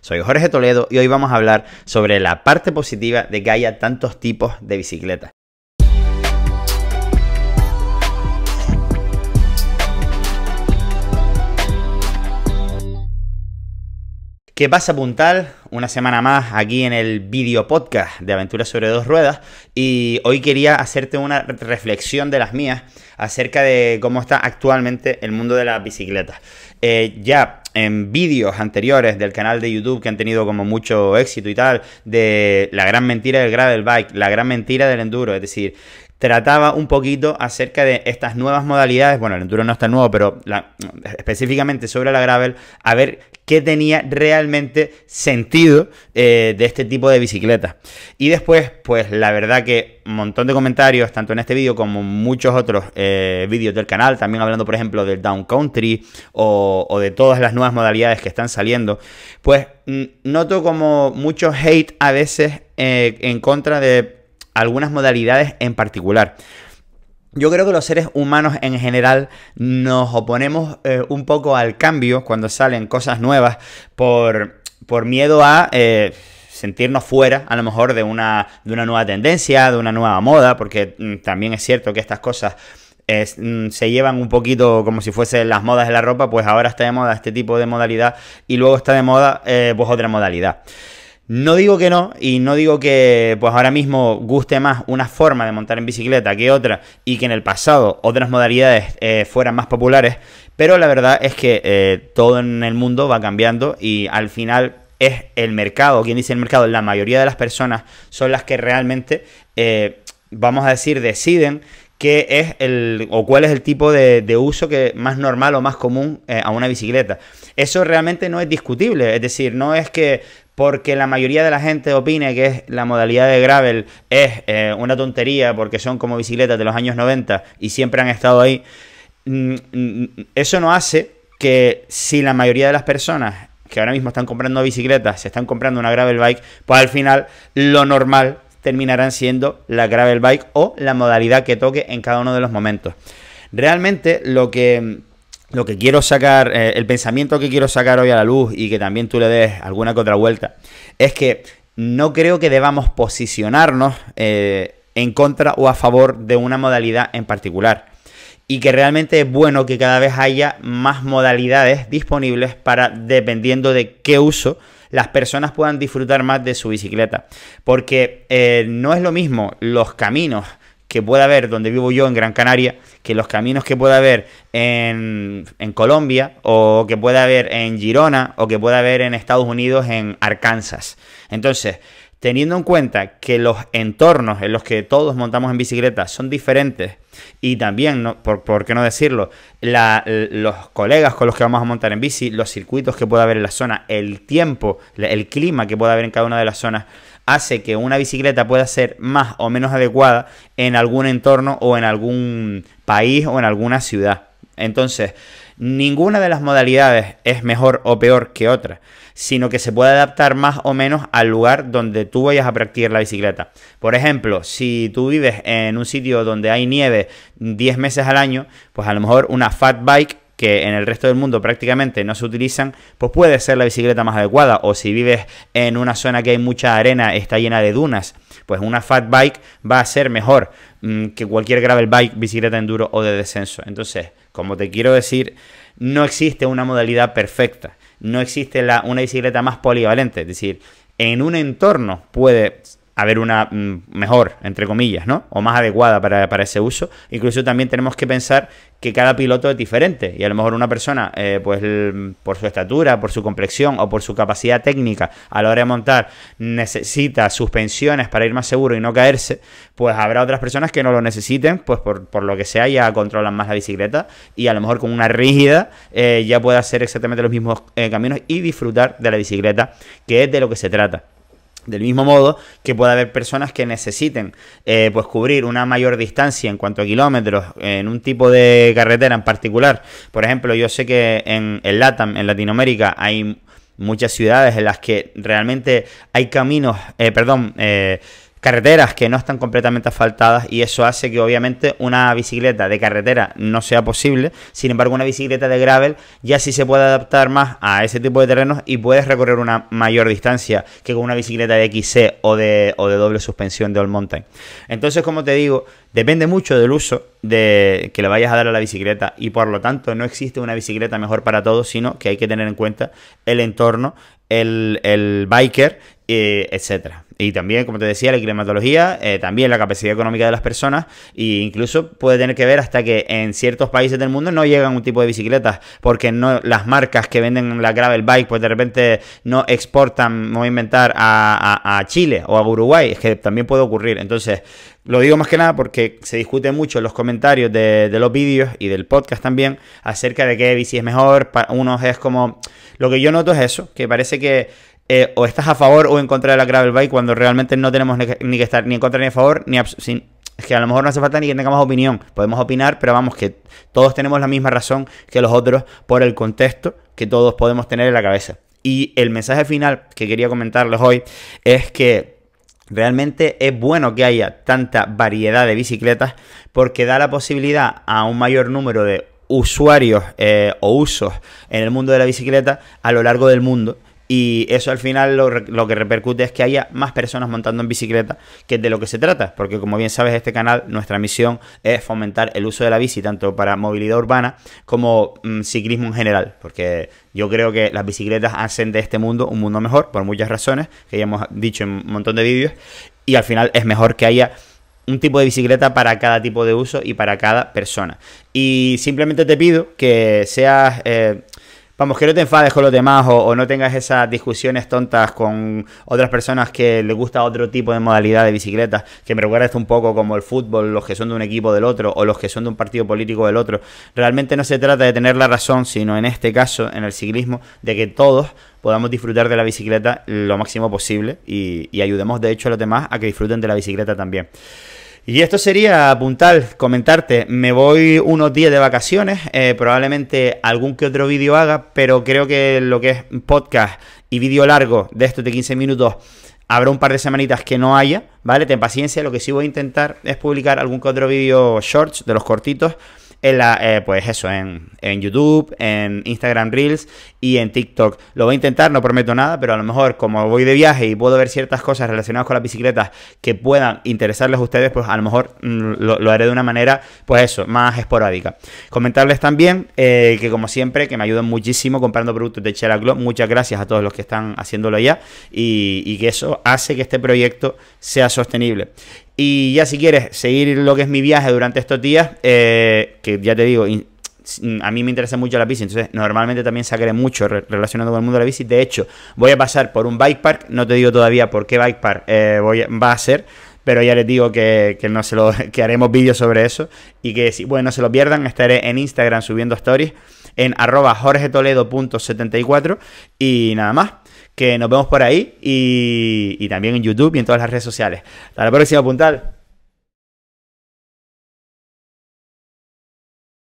Soy Jorge Toledo y hoy vamos a hablar sobre la parte positiva de que haya tantos tipos de bicicletas. ¿Qué pasa, Puntal? Una semana más aquí en el video podcast de Aventuras sobre dos ruedas y hoy quería hacerte una reflexión de las mías acerca de cómo está actualmente el mundo de las bicicletas. Eh, ya en vídeos anteriores del canal de YouTube que han tenido como mucho éxito y tal, de la gran mentira del gravel bike, la gran mentira del enduro, es decir, trataba un poquito acerca de estas nuevas modalidades, bueno, el enduro no está nuevo, pero específicamente sobre la gravel, a ver qué tenía realmente sentido eh, de este tipo de bicicleta. Y después, pues la verdad que un montón de comentarios, tanto en este vídeo como en muchos otros eh, vídeos del canal, también hablando, por ejemplo, del down country o, de todas las nuevas modalidades que están saliendo, pues noto como mucho hate a veces eh, en contra de algunas modalidades en particular. Yo creo que los seres humanos en general nos oponemos eh, un poco al cambio cuando salen cosas nuevas por, por miedo a... Eh, sentirnos fuera a lo mejor de una, una nueva tendencia, de una nueva moda, porque mm, también es cierto que estas cosas eh, mm, se llevan un poquito como si fuesen las modas de la ropa, pues ahora está de moda este tipo de modalidad y luego está de moda pues otra modalidad. No digo que no y no digo que pues ahora mismo guste más una forma de montar en bicicleta que otra y que en el pasado otras modalidades eh, fueran más populares, pero la verdad es que eh, todo en el mundo va cambiando y al final es el mercado, quien dice el mercado, la mayoría de las personas son las que realmente, eh, vamos a decir, deciden qué es el o cuál es el tipo de, uso que más normal o más común eh, a una bicicleta. Eso realmente no es discutible, es decir, no es que porque la mayoría de la gente opine que la modalidad de gravel es eh, una tontería porque son como bicicletas de los años 90 y siempre han estado ahí. Mm, mm, eso no hace que si la mayoría de las personas que ahora mismo están comprando bicicletas, se están comprando una gravel bike, pues al final lo normal terminarán siendo la gravel bike o la modalidad que toque en cada uno de los momentos. Realmente lo que lo que quiero sacar, eh, el pensamiento que quiero sacar hoy a la luz y que también tú le des alguna que otra vuelta, es que no creo que debamos posicionarnos eh, en contra o a favor de una modalidad en particular. Y que realmente es bueno que cada vez haya más modalidades disponibles para, dependiendo de qué uso las personas puedan disfrutar más de su bicicleta. Porque eh, no es lo mismo los caminos que pueda haber donde vivo yo en Gran Canaria, que los caminos que pueda haber en, en, Colombia, o que pueda haber en Girona, o que pueda haber en Estados Unidos, en Arkansas. Entonces, teniendo en cuenta que los entornos en los que todos montamos en bicicleta son diferentes y también, por, qué no decirlo, los colegas con los que vamos a montar en bici, los circuitos que pueda haber en la zona, el tiempo, el clima que pueda haber en cada una de las zonas, hace que una bicicleta pueda ser más o menos adecuada en algún entorno o en algún país o en alguna ciudad. Entonces, ninguna de las modalidades es mejor o peor que otra, sino que se puede adaptar más o menos al lugar donde tú vayas a practicar la bicicleta. Por ejemplo, si tú vives en un sitio donde hay nieve 10 meses al año, pues a lo mejor una fat bike que en el resto del mundo prácticamente no se utilizan, pues puede ser la bicicleta más adecuada. O si vives en una zona que hay mucha arena, está llena de dunas, pues una fat bike va a ser mejor mm, que cualquier gravel bike, bicicleta enduro o de descenso. Entonces, como te quiero decir, no existe una modalidad perfecta. No existe la, una bicicleta más polivalente. Es decir, en un entorno puede haber una mm, mejor, entre comillas, ¿no? O más adecuada para, para, ese uso. Incluso también tenemos que pensar que cada piloto es diferente y a lo mejor una persona, eh, pues por su estatura, por su complexión o por su capacidad técnica a la hora de montar, necesita suspensiones para ir más seguro y no caerse, pues habrá otras personas que no lo necesiten, pues por, lo que sea ya controlan más la bicicleta y a lo mejor con una rígida eh, ya puede hacer exactamente los mismos eh, caminos y disfrutar de la bicicleta, que es de lo que se trata. Del mismo modo que puede haber personas que necesiten eh, pues cubrir una mayor distancia en cuanto a kilómetros en un tipo de carretera en particular. Por ejemplo, yo sé que en, el LATAM, en Latinoamérica, hay muchas ciudades en las que realmente hay caminos, eh, perdón, eh, carreteras que no están completamente asfaltadas y eso hace que obviamente una bicicleta de carretera no sea posible, sin embargo una bicicleta de gravel ya sí se puede adaptar más a ese tipo de terrenos y puedes recorrer una mayor distancia que con una bicicleta de XC o de, o de doble suspensión de all mountain. Entonces como te digo, depende mucho del uso de que le vayas a dar a la bicicleta y por lo tanto no existe una bicicleta mejor para todos, sino que hay que tener en cuenta el entorno, el, biker, etc. Eh, etcétera. Y también, como te decía, la climatología, eh, también la capacidad económica de las personas, e incluso puede tener que ver hasta que en ciertos países del mundo no llegan un tipo de bicicletas, porque no las marcas que venden la gravel bike, pues de repente no exportan, o a inventar, a, Chile o a Uruguay, es que también puede ocurrir. Entonces, lo digo más que nada porque se discute mucho en los comentarios de, los vídeos y del podcast también acerca de qué bici es mejor. unos es como. Lo que yo noto es eso, que parece que eh, o estás a favor o en contra de la gravel bike cuando realmente no tenemos ni que, estar ni en contra ni a favor, ni es que a lo mejor no hace falta ni que tengamos opinión, podemos opinar, pero vamos, que todos tenemos la misma razón que los otros por el contexto que todos podemos tener en la cabeza. Y el mensaje final que quería comentarles hoy es que Realmente es bueno que haya tanta variedad de bicicletas porque da la posibilidad a un mayor número de usuarios eh, o usos en el mundo de la bicicleta a lo largo del mundo y eso al final lo, que repercute es que haya más personas montando en bicicleta, que de lo que se trata, porque como bien sabes, este canal, nuestra misión es fomentar el uso de la bici, tanto para movilidad urbana como mm, ciclismo en general, porque yo creo que las bicicletas hacen de este mundo un mundo mejor, por muchas razones, que ya hemos dicho en un montón de vídeos, y al final es mejor que haya un tipo de bicicleta para cada tipo de uso y para cada persona. Y simplemente te pido que seas... Eh, Vamos, que no te enfades con los demás o, no tengas esas discusiones tontas con otras personas que les gusta otro tipo de modalidad de bicicleta, que me recuerda esto un poco como el fútbol, los que son de un equipo del otro o los que son de un partido político del otro. Realmente no se trata de tener la razón, sino en este caso, en el ciclismo, de que todos podamos disfrutar de la bicicleta lo máximo posible y, y ayudemos de hecho a los demás a que disfruten de la bicicleta también. Y esto sería apuntar, comentarte, me voy unos días de vacaciones, eh, probablemente algún que otro vídeo haga, pero creo que lo que es podcast y vídeo largo de estos de 15 minutos habrá un par de semanitas que no haya, ¿vale? Ten paciencia, lo que sí voy a intentar es publicar algún que otro vídeo shorts de los cortitos eh, pues eso, en, YouTube, en Instagram Reels y en TikTok. Lo voy a intentar, no prometo nada, pero a lo mejor como voy de viaje y puedo ver ciertas cosas relacionadas con las bicicletas que puedan interesarles a ustedes, pues a lo mejor mm, lo, haré de una manera, pues eso, más esporádica. Comentarles también eh, que como siempre, que me ayudan muchísimo comprando productos de Chela Muchas gracias a todos los que están haciéndolo ya y que eso hace que este proyecto sea sostenible. Y ya si quieres seguir lo que es mi viaje durante estos días, eh, que ya te digo, a mí me interesa mucho la bici, entonces normalmente también sacaré mucho relacionado con el mundo de la bici. De hecho, voy a pasar por un bike park, no te digo todavía por qué bike park eh, va a ser, pero ya les digo que, no se lo, que haremos vídeos sobre eso y que si bueno, no se lo pierdan, estaré en Instagram subiendo stories en arroba jorgetoledo.74 y nada más que nos vemos por ahí y, también en YouTube y en todas las redes sociales. Hasta la próxima, puntal.